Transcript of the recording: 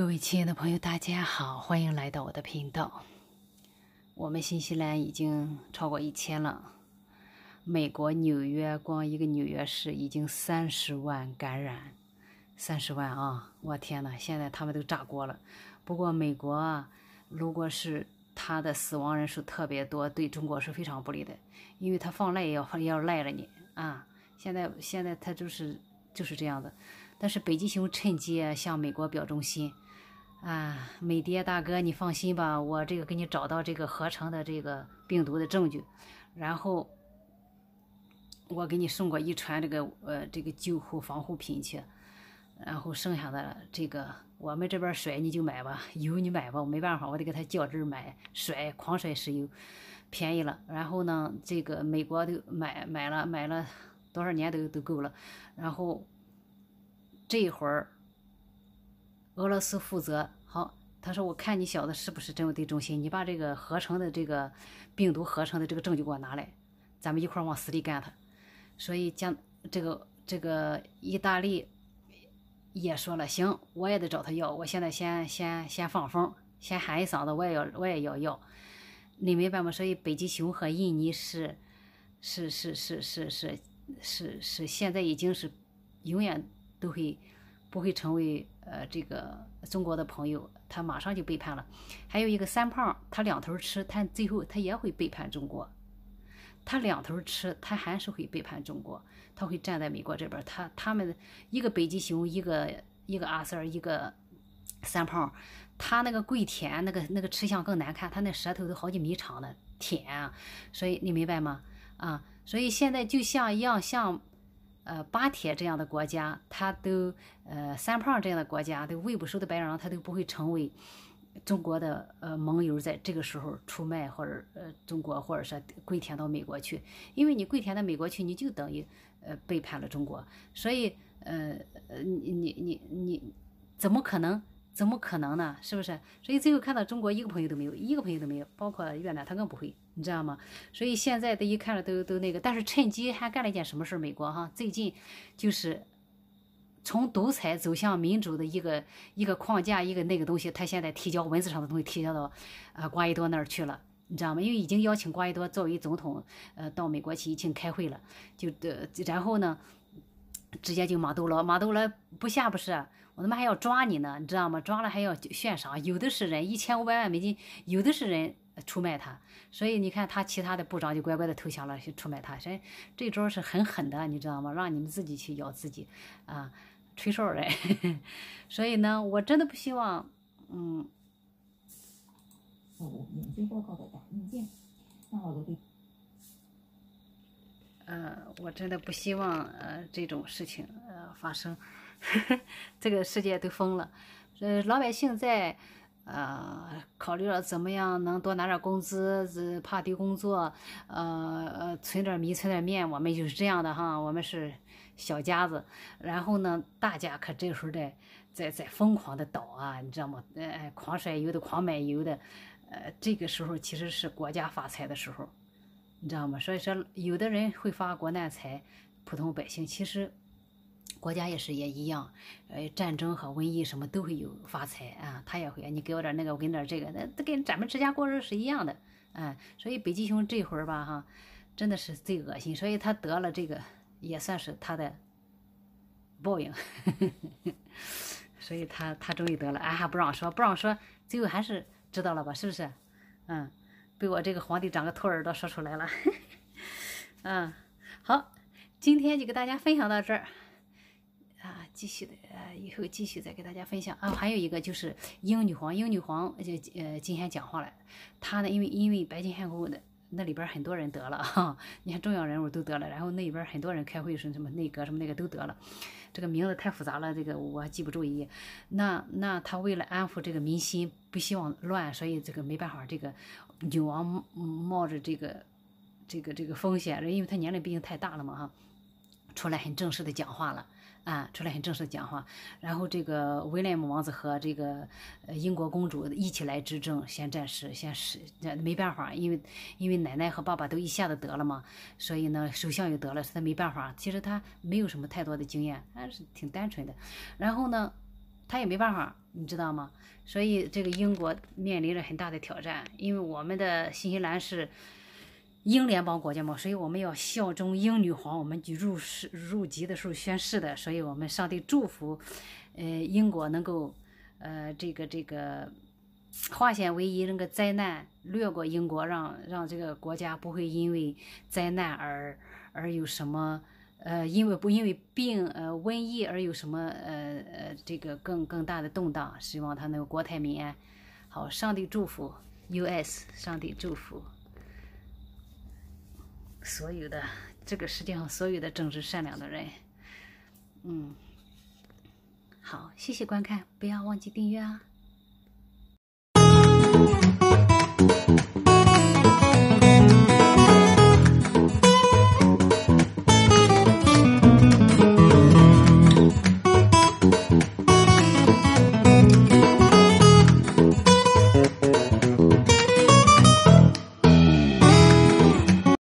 各位亲爱的朋友，大家好，欢迎来到我的频道。我们新西兰已经超过一千了，美国纽约光一个纽约市已经三十万感染，三十万啊！我天哪，现在他们都炸锅了。不过美国啊，如果是他的死亡人数特别多，对中国是非常不利的，因为他放赖也要要赖着你啊！现在现在他就是就是这样的。但是北极熊趁机向美国表忠心。啊，美爹大哥，你放心吧，我这个给你找到这个合成的这个病毒的证据，然后我给你送过一船这个呃这个救护防护品去，然后剩下的这个我们这边甩你就买吧，油你买吧，我没办法，我得给他较真儿买，甩狂甩石油，便宜了。然后呢，这个美国都买买了买了多少年都都够了，然后这会儿。俄罗斯负责好，他说：“我看你小子是不是真有贼忠心？你把这个合成的这个病毒合成的这个证据给我拿来，咱们一块往死里干他。”所以，将这个这个意大利也说了：“行，我也得找他要。我现在先先先放风，先喊一嗓子，我也要我也要要。”你明白吗？所以，北极熊和印尼是是是是是是是是现在已经是永远都会。不会成为呃这个中国的朋友，他马上就背叛了。还有一个三胖，他两头吃，他最后他也会背叛中国。他两头吃，他还是会背叛中国。他会站在美国这边。他他们一个北极熊，一个一个阿三一个三胖，他那个跪舔那个那个吃相更难看，他那舌头都好几米长的舔。所以你明白吗？啊，所以现在就像样像。呃，巴铁这样的国家，他都呃，三胖这样的国家，都喂不熟的白狼，他都不会成为中国的呃盟友，在这个时候出卖或者呃中国，或者说跪舔到美国去，因为你跪舔到美国去，你就等于呃背叛了中国，所以呃呃你你你你怎么可能？怎么可能呢？是不是？所以最后看到中国一个朋友都没有，一个朋友都没有，包括越南，他更不会，你知道吗？所以现在的一看了都都那个，但是趁机还干了一件什么事美国哈，最近就是从独裁走向民主的一个一个框架，一个那个东西，他现在提交文字上的东西提交到啊，瓜伊多那儿去了，你知道吗？因为已经邀请瓜伊多作为总统，呃，到美国去请开会了，就的，然后呢，直接就马杜罗，马杜罗不下不是？我他妈还要抓你呢，你知道吗？抓了还要悬赏，有的是人，一千五百万美金，有的是人出卖他，所以你看他其他的部长就乖乖的投降了，去出卖他，所以这招是很狠的，你知道吗？让你们自己去咬自己啊，吹哨人。所以呢，我真的不希望，嗯，研究报告的打印件，那我都呃，我真的不希望呃这种事情呃发生。这个世界都疯了，呃，老百姓在，呃，考虑着怎么样能多拿点工资，怕丢工作，呃呃，存点米，存点面。我们就是这样的哈，我们是小家子。然后呢，大家可这时候在在在疯狂的倒啊，你知道吗？呃，狂甩油的，狂买油的，呃，这个时候其实是国家发财的时候，你知道吗？所以说，有的人会发国难财，普通百姓其实。国家也是也一样，呃，战争和瘟疫什么都会有发财啊，他也会，你给我点那个，我给你点这个，那跟咱们之家过日子是一样的，嗯，所以北极熊这会儿吧，哈，真的是最恶心，所以他得了这个也算是他的报应，所以他他终于得了，啊，还不让说不让说，最后还是知道了吧，是不是？嗯，被我这个皇帝长个兔耳朵说出来了，嗯，好，今天就给大家分享到这儿。继续的，呃，以后继续再给大家分享啊。还有一个就是英女皇，英女皇就呃今天讲话了。她呢，因为因为白金汉宫的那里边很多人得了 哈，你看重要人物都得了，然后那边很多人开会是什么内阁什么那个都得了，这个名字太复杂了，这个我记不住也。那那她为了安抚这个民心，不希望乱，所以这个没办法，这个女王冒着这个这个这个风险，因为她年龄毕竟太大了嘛哈，出来很正式的讲话了。啊，出来很正式的讲话，然后这个威廉姆王子和这个呃英国公主一起来执政，先暂时，先是那没办法，因为因为奶奶和爸爸都一下子得了嘛，所以呢首相也得了，他没办法，其实他没有什么太多的经验，还是挺单纯的，然后呢他也没办法，你知道吗？所以这个英国面临着很大的挑战，因为我们的新西兰是。英联邦国家嘛，所以我们要效忠英女皇。我们入世入籍的时候宣誓的，所以我们上帝祝福，呃，英国能够，呃，这个这个化险为夷，那个灾难掠过英国，让让这个国家不会因为灾难而而有什么，呃，因为不因为病，呃，瘟疫而有什么，呃呃，这个更更大的动荡。希望他能国泰民安。好，上帝祝福 U.S。上帝祝福。所有的这个世界上所有的正直善良的人，嗯，好，谢谢观看，不要忘记订阅啊。